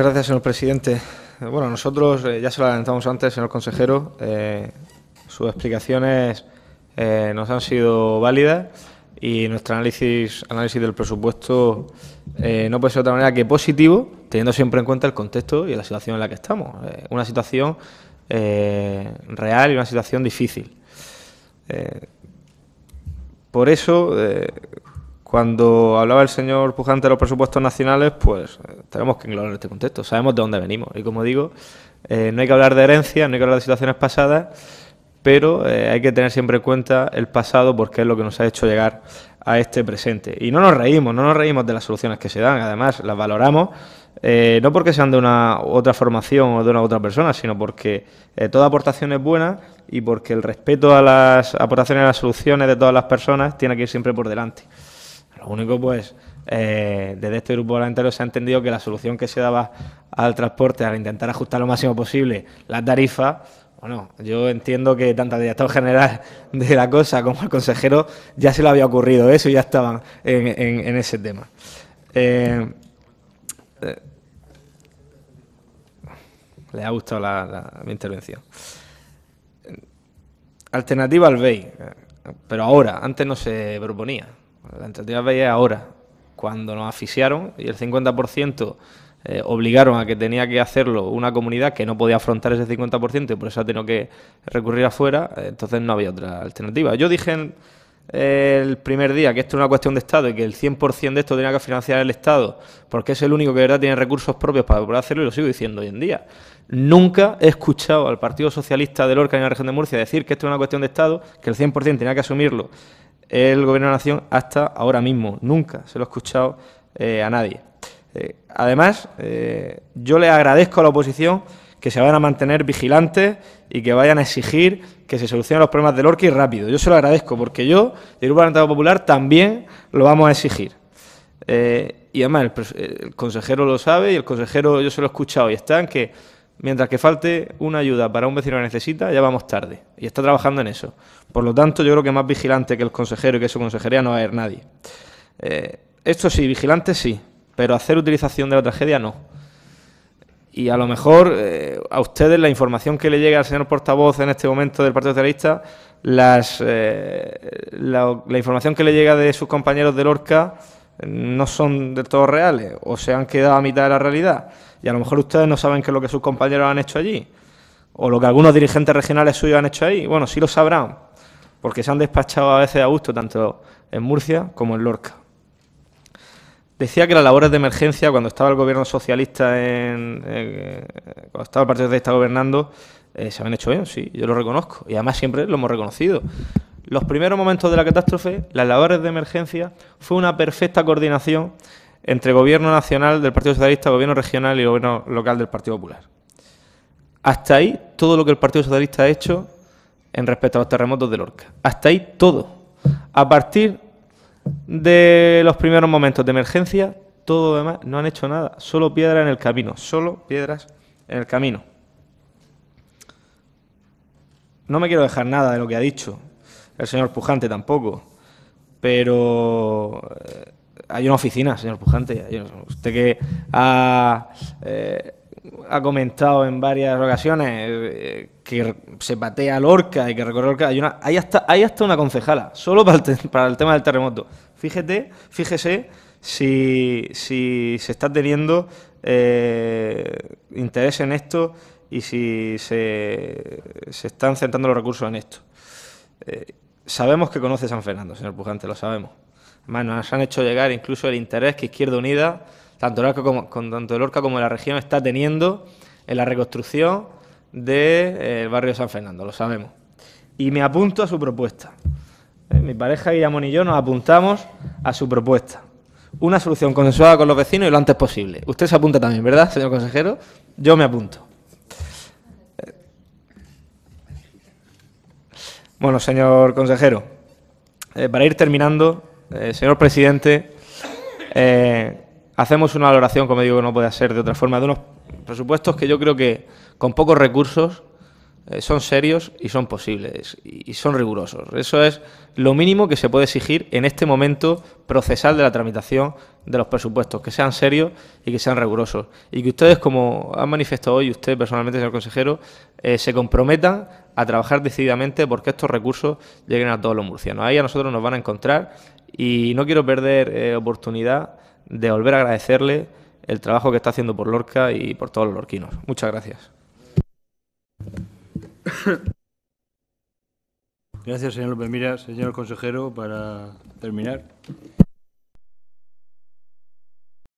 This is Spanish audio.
Gracias, señor presidente. Bueno, nosotros eh, ya se lo adelantamos antes, señor consejero. Eh, sus explicaciones eh, nos han sido válidas y nuestro análisis, análisis del presupuesto no puede ser de otra manera que positivo, teniendo siempre en cuenta el contexto y la situación en la que estamos. una situación real y una situación difícil. por eso cuando hablaba el señor Pujante de los presupuestos nacionales, pues eh, tenemos que englobar este contexto. Sabemos de dónde venimos. Y como digo, eh, no hay que hablar de herencias, no hay que hablar de situaciones pasadas, pero eh, hay que tener siempre en cuenta el pasado porque es lo que nos ha hecho llegar a este presente. Y no nos reímos, no nos reímos de las soluciones que se dan, además las valoramos, no porque sean de una otra formación o de una otra persona, sino porque toda aportación es buena y porque el respeto a las aportaciones y a las soluciones de todas las personas tiene que ir siempre por delante. Lo único, pues, eh, desde este grupo Parlamentario se ha entendido que la solución que se daba al transporte, al intentar ajustar lo máximo posible la tarifa, bueno, yo entiendo que tanto al director general de la cosa como el consejero ya se lo había ocurrido eso y ya estaban en, ese tema. Eh, eh, le ha gustado la, mi intervención. Alternativa al BEI, pero ahora, antes no se proponía. La alternativa veía ahora, cuando nos asfixiaron y el 50% eh, obligaron a que tenía que hacerlo una comunidad que no podía afrontar ese 50% y por eso ha tenido que recurrir afuera, eh, entonces no había otra alternativa. Yo dije eh, el primer día que esto era una cuestión de Estado y que el 100% de esto tenía que financiar el Estado, porque es el único que de verdad tiene recursos propios para poder hacerlo y lo sigo diciendo hoy en día. Nunca he escuchado al Partido Socialista de Lorca en la región de Murcia decir que esto es una cuestión de Estado, que el 100% tenía que asumirlo el Gobierno de la Nación hasta ahora mismo. Nunca se lo he escuchado eh, a nadie. Eh, además, eh, yo le agradezco a la oposición que se vayan a mantener vigilantes y que vayan a exigir que se solucionen los problemas del Orca y rápido. Yo se lo agradezco porque yo, del Grupo Parlamentario Popular, también lo vamos a exigir. y además, el, el consejero lo sabe y el consejero yo se lo he escuchado y está en que Mientras que falte una ayuda para un vecino que necesita, ya vamos tarde. Y está trabajando en eso. Por lo tanto, yo creo que más vigilante que el consejero y que su consejería no va a haber nadie. Eh, esto sí, vigilante sí, pero hacer utilización de la tragedia no. Y a lo mejor eh, a ustedes la información que le llega al señor portavoz en este momento del Partido Socialista, las, eh, la, información que le llega de sus compañeros del ORCA no son del todo reales o se han quedado a mitad de la realidad y a lo mejor ustedes no saben qué es lo que sus compañeros han hecho allí o lo que algunos dirigentes regionales suyos han hecho ahí. Bueno, sí lo sabrán, porque se han despachado a veces a gusto tanto en Murcia como en Lorca. Decía que las labores de emergencia, cuando estaba el gobierno socialista, en, eh, cuando estaba el Partido Socialista gobernando, eh, se habían hecho bien, sí, yo lo reconozco. Y además siempre lo hemos reconocido los primeros momentos de la catástrofe, las labores de emergencia, fue una perfecta coordinación entre Gobierno Nacional del Partido Socialista, Gobierno Regional y Gobierno Local del Partido Popular. Hasta ahí todo lo que el Partido Socialista ha hecho en respecto a los terremotos de Lorca. Hasta ahí todo. A partir de los primeros momentos de emergencia, todo lo demás no han hecho nada. Solo piedras en el camino. Solo piedras en el camino. No me quiero dejar nada de lo que ha dicho el señor Pujante tampoco. Pero eh, hay una oficina, señor Pujante. Usted que eh, ha, comentado en varias ocasiones eh, que se patea a orca y que recorre Lorca. Hay, una, hay, hasta, hay hasta una concejala, solo para el, para el tema del terremoto. Fíjate, fíjese si, se está teniendo interés en esto y si se, están centrando los recursos en esto. Sabemos que conoce San Fernando, señor Pujante, lo sabemos. Además, nos han hecho llegar incluso el interés que Izquierda Unida, tanto Lorca como, con, tanto como la región, está teniendo en la reconstrucción del eh, barrio San Fernando, lo sabemos. Y me apunto a su propuesta. Eh, mi pareja Guillamón y yo nos apuntamos a su propuesta. Una solución consensuada con los vecinos y lo antes posible. Usted se apunta también, ¿verdad, señor consejero? Yo me apunto. Bueno, señor consejero, eh, para ir terminando, eh, señor presidente, eh, hacemos una valoración, como digo, que no puede ser de otra forma, de unos presupuestos que yo creo que con pocos recursos eh, son serios y son posibles y, son rigurosos. Eso es lo mínimo que se puede exigir en este momento procesal de la tramitación de los presupuestos, que sean serios y que sean rigurosos. Y que ustedes, como han manifestado hoy, usted personalmente, señor consejero, eh, se comprometan a trabajar decididamente porque estos recursos lleguen a todos los murcianos. Ahí a nosotros nos van a encontrar y no quiero perder eh, oportunidad de volver a agradecerle el trabajo que está haciendo por Lorca y por todos los lorquinos. Muchas gracias. Gracias, señor López Mira. Señor consejero, para terminar.